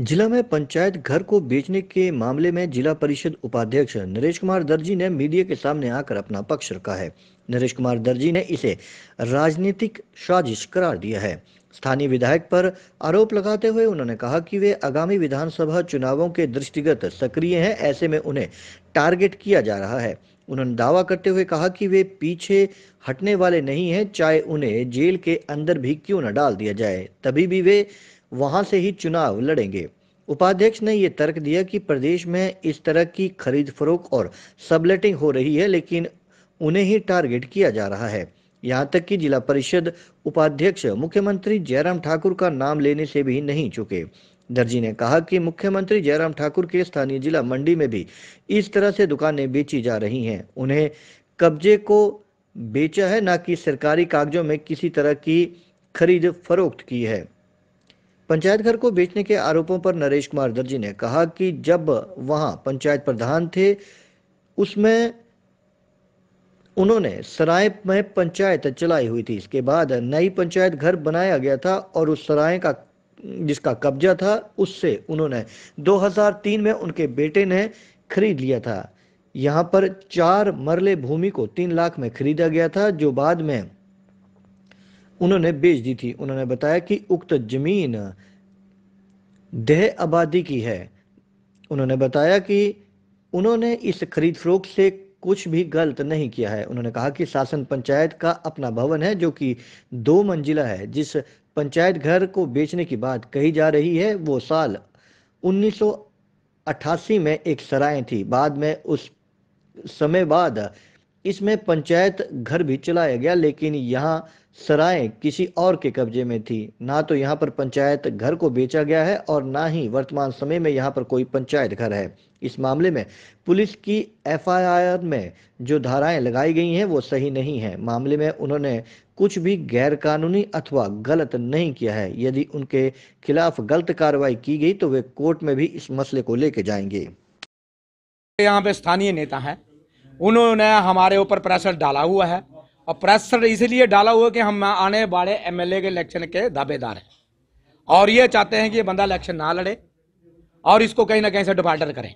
जिला में पंचायत घर को बेचने के मामले में जिला परिषद उपाध्यक्ष नरेश कुमार दर्जी ने मीडिया के सामने आकर अपना पक्ष रखा है नरेश कुमार दर्जी ने इसे राजनीतिक साजिश करार दिया है स्थानीय विधायक पर आरोप लगाते हुए उन्होंने कहा कि वे आगामी विधानसभा चुनावों के दृष्टिगत सक्रिय हैं ऐसे में उन्हें टारगेट किया जा रहा है उन्होंने दावा करते हुए कहा कि वे पीछे हटने वाले नहीं हैं चाहे उन्हें जेल के अंदर भी क्यों न डाल दिया जाए तभी भी वे वहां से ही चुनाव लड़ेंगे उपाध्यक्ष ने ये तर्क दिया कि प्रदेश में इस तरह की खरीद फरोख और सबलेटिंग हो रही है लेकिन उन्हें ही टारगेट किया जा रहा है यहाँ तक कि जिला परिषद उपाध्यक्ष मुख्यमंत्री जयराम ठाकुर का नाम लेने से भी नहीं चुके दर्जी ने कहा कि मुख्यमंत्री जयराम ठाकुर के स्थानीय जिला मंडी में भी इस तरह से दुकानें बेची जा रही हैं उन्हें कब्जे को बेचा है ना कि सरकारी कागजों में किसी तरह की खरीद फरोख्त की है पंचायत घर को बेचने के आरोपों पर नरेश कुमार दर्जी ने कहा कि जब वहां पंचायत प्रधान थे उसमें उन्होंने सराय में पंचायत चलाई हुई थी इसके बाद नई पंचायत घर बनाया गया था और उस सराय का जिसका कब्जा था उससे उन्होंने 2003 में उनके बेटे ने खरीद लिया था यहाँ पर चार मरले भूमि को तीन लाख में खरीदा गया था जो बाद में उन्होंने बेच दी थी उन्होंने बताया कि उक्त जमीन देह आबादी की है उन्होंने बताया कि उन्होंने इस खरीद फरोख से कुछ भी गलत नहीं किया है उन्होंने कहा कि शासन पंचायत का अपना भवन है जो कि दो मंजिला है जिस पंचायत घर को बेचने की बात कही जा रही है वो साल 1988 में एक सराय थी बाद में उस समय बाद इसमें पंचायत घर भी चलाया गया लेकिन यहाँ सराय किसी और के कब्जे में थी ना तो यहाँ पर पंचायत घर को बेचा गया है और ना ही वर्तमान समय में यहाँ पर कोई पंचायत घर है इस मामले में पुलिस की एफआईआर में जो धाराएं लगाई गई हैं वो सही नहीं है मामले में उन्होंने कुछ भी गैरकानूनी अथवा गलत नहीं किया है यदि उनके खिलाफ गलत कार्रवाई की गई तो वे कोर्ट में भी इस मसले को लेके जाएंगे यहाँ पे स्थानीय नेता है उन्होंने हमारे ऊपर प्रेशर डाला हुआ है और प्रेशर इसीलिए डाला हुआ कि हम आने वाले एमएलए के इलेक्शन के दावेदार हैं और ये चाहते हैं कि ये बंदा इलेक्शन ना लड़े और इसको कहीं ना कहीं से डिफाल्टर करें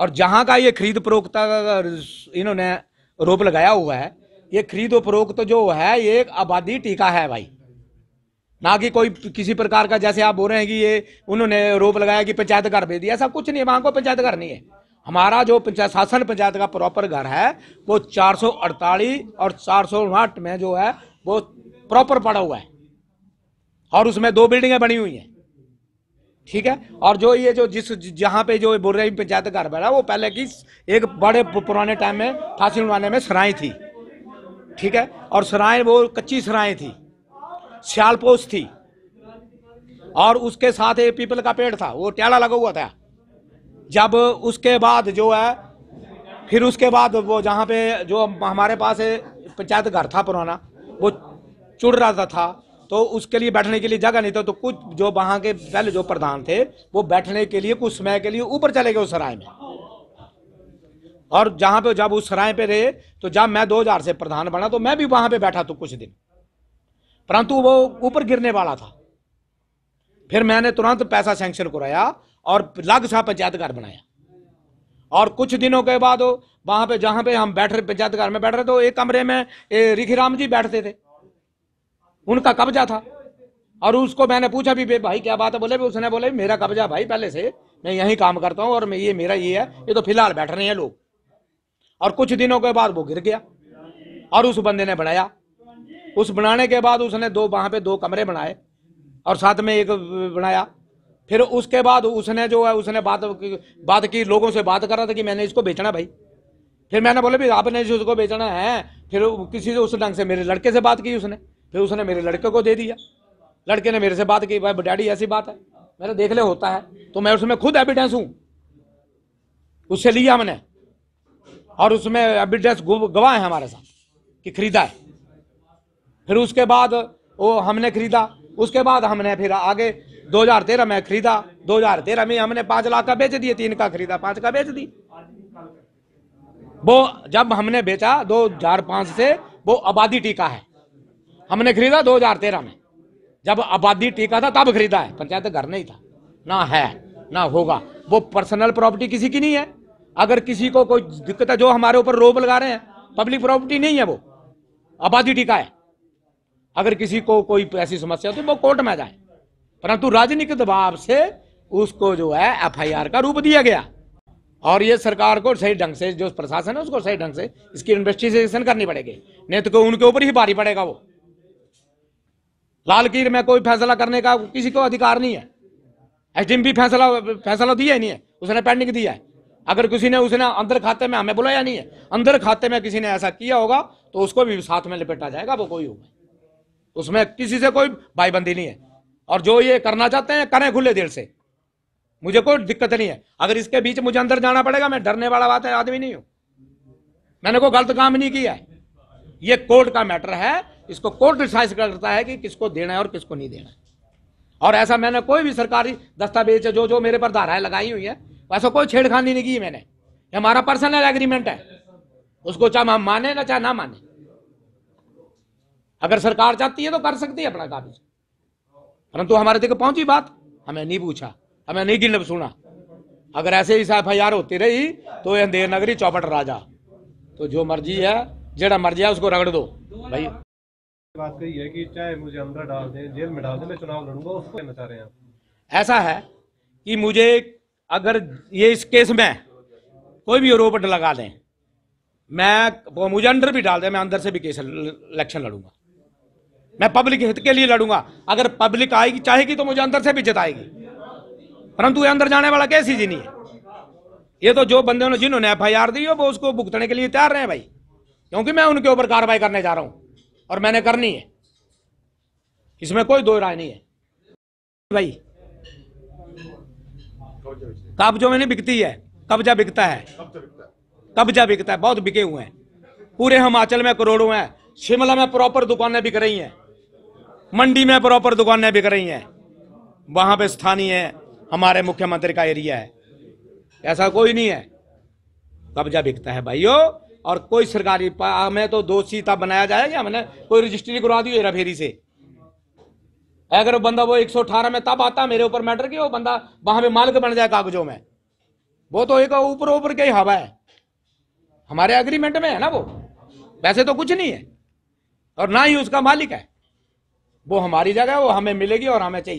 और जहाँ का ये खरीद उपरोक्ता इन्होंने रोप लगाया हुआ है ये खरीद फरोख्त जो है ये एक आबादी टीका है भाई ना कि कोई किसी प्रकार का जैसे आप बोल रहे हैं कि ये उन्होंने रोप लगाया कि पंचायत घर भेज दिया ऐसा कुछ नहीं है वहाँ को पंचायत घर नहीं है हमारा जो पंचायत शासन पंचायत का प्रॉपर घर है वो चार और चार में जो है वो प्रॉपर पड़ा हुआ है और उसमें दो बिल्डिंगें बनी हुई हैं ठीक है और जो ये जो जिस जहाँ पे जो बोल रहे पंचायत घर बना वो पहले की एक बड़े पुराने टाइम में फांसी उड़वाने में सराय थी ठीक है और सराय वो कच्ची सराय थी सियालपोश थी और उसके साथ एक पीपल का पेड़ था वो ट्याला लगा हुआ था जब उसके बाद जो है फिर उसके बाद वो जहाँ पे जो हमारे पास पंचायत घर था पुराना वो चुड़ रहा था तो उसके लिए बैठने के लिए जगह नहीं था तो कुछ जो वहाँ के पहले जो प्रधान थे वो बैठने के लिए कुछ समय के लिए ऊपर चले गए उस सराय में और जहाँ पे जब उस सराय पे रहे तो जब मैं 2000 से प्रधान बना तो मैं भी वहाँ पे बैठा तो कुछ दिन परंतु वो ऊपर गिरने वाला था फिर मैंने तुरंत पैसा सेंक्शन कराया और लग सा पंचायत घर बनाया और कुछ दिनों के बाद वहाँ पे जहाँ पे हम बैठ रहे पंचायत घर में बैठ रहे तो एक कमरे में रिखी राम जी बैठते थे उनका कब्जा था और उसको मैंने पूछा भी भाई क्या बात है बोले भी उसने बोले मेरा कब्जा भाई पहले से मैं यहीं काम करता हूँ और ये मेरा ये है ये तो फिलहाल बैठ रहे हैं लोग और कुछ दिनों के बाद वो गिर गया और उस बंदे ने बनाया उस बनाने के बाद उसने दो वहाँ पे दो कमरे बनाए और साथ में एक बनाया फिर उसके बाद उसने जो है उसने बात बात की लोगों से बात कर रहा था कि मैंने इसको बेचना भाई फिर मैंने बोला भी आपने उसको बेचना है फिर किसी से उस ढंग से मेरे लड़के से बात की उसने फिर उसने मेरे लड़के को दे दिया लड़के ने मेरे से बात की भाई डैडी ऐसी बात है मैंने देख ले होता है तो मैं उसमें खुद एविडेंस हूँ उससे लिया हमने और उसमें एविडेंस गवाह है हमारे साथ कि खरीदा है फिर उसके बाद वो हमने खरीदा उसके बाद हमने फिर आगे 2013 में खरीदा 2013 में हमने पांच लाख का बेच दिए तीन का खरीदा पांच का बेच दी वो जब हमने बेचा 2005 से वो आबादी टीका है हमने खरीदा 2013 में जब आबादी टीका था तब खरीदा है पंचायत घर नहीं था ना है ना होगा वो पर्सनल प्रॉपर्टी किसी की नहीं है अगर किसी को कोई दिक्कत है जो हमारे ऊपर रोप लगा रहे हैं पब्लिक प्रॉपर्टी नहीं है वो आबादी टीका है अगर किसी को कोई ऐसी समस्या हो तो वो कोर्ट में जाए परंतु राजनीतिक दबाव से उसको जो है एफआईआर का रूप दिया गया और ये सरकार को सही ढंग से जो प्रशासन है उसको सही ढंग से इसकी इन्वेस्टिगेशन करनी पड़ेगी नहीं तो उनके ऊपर ही भारी पड़ेगा वो लाल कीर में कोई फैसला करने का किसी को अधिकार नहीं है एस पी फैसला फैसला दिया ही नहीं है उसने पेंडिंग दिया है अगर किसी ने उसने अंदर खाते में हमें बुलाया नहीं है अंदर खाते में किसी ने ऐसा किया होगा तो उसको भी साथ में लपेटा जाएगा वो कोई होगा उसमें किसी से कोई भाईबंदी नहीं है और जो ये करना चाहते हैं करें खुले दिल से मुझे कोई दिक्कत नहीं है अगर इसके बीच मुझे अंदर जाना पड़ेगा मैं डरने वाला बात है आदमी नहीं हूं मैंने कोई गलत काम नहीं किया है ये कोर्ट का मैटर है इसको कोर्ट डिसाइड करता है कि किसको देना है और किसको नहीं देना है और ऐसा मैंने कोई भी सरकारी दस्तावेज जो जो मेरे पर धाराएं लगाई हुई है वैसा कोई छेड़खानी नहीं की मैंने ये हमारा पर्सनल एग्रीमेंट है उसको चाहे हम माने ना चाहे ना माने अगर सरकार चाहती है तो कर सकती है अपना काबिज परंतु हमारे तक पहुंची बात हमें नहीं पूछा हमें नहीं गिनब सुना अगर ऐसे ही एफ आई आर होती रही तो यह देर नगरी चौपट राजा तो जो मर्जी है जेड़ा मर्जी है उसको रगड़ दो भाई बात कही है कि चाहे मुझे अंदर डाल दें जेल में डाल दें मैं चुनाव लड़ूंगा उसको कहना चाह रहे हैं ऐसा है कि मुझे अगर ये इस केस में कोई भी आरोप लगा दें मैं मुझे अंदर भी डाल दें मैं अंदर से भी केस इलेक्शन लड़ूंगा मैं पब्लिक हित के लिए लड़ूंगा अगर पब्लिक आएगी चाहेगी तो मुझे अंदर से भी जिताएगी परंतु ये अंदर जाने वाला कैसी जी नहीं है ये तो जो बंदे ने जिन्होंने एफ आई आर दी हो वो उसको भुगतने के लिए तैयार रहे भाई क्योंकि मैं उनके ऊपर कार्रवाई करने जा रहा हूं और मैंने करनी है इसमें कोई दो राय नहीं है भाई कब में नहीं बिकती है कब्जा बिकता है कब्जा बिकता है बहुत बिके हुए हैं पूरे हिमाचल में करोड़ों हैं शिमला में प्रॉपर दुकानें बिक रही हैं मंडी में प्रॉपर दुकानें बिक रही हैं वहां पे स्थानीय हमारे मुख्यमंत्री का एरिया है ऐसा कोई नहीं है कब्जा बिकता है भाइयों और कोई सरकारी हमें तो दोषी तब बनाया जाएगा हमने कोई रजिस्ट्री करवा दी हेरा फेरी से अगर बंदा वो 118 में तब आता मेरे ऊपर मैटर की वो बंदा वहां पे मालिक बन जाए कागजों में वो तो एक ऊपर ऊपर के हवा है हमारे एग्रीमेंट में है ना वो वैसे तो कुछ नहीं है और ना ही उसका मालिक है वो हमारी जगह है वो हमें मिलेगी और हमें चाहिए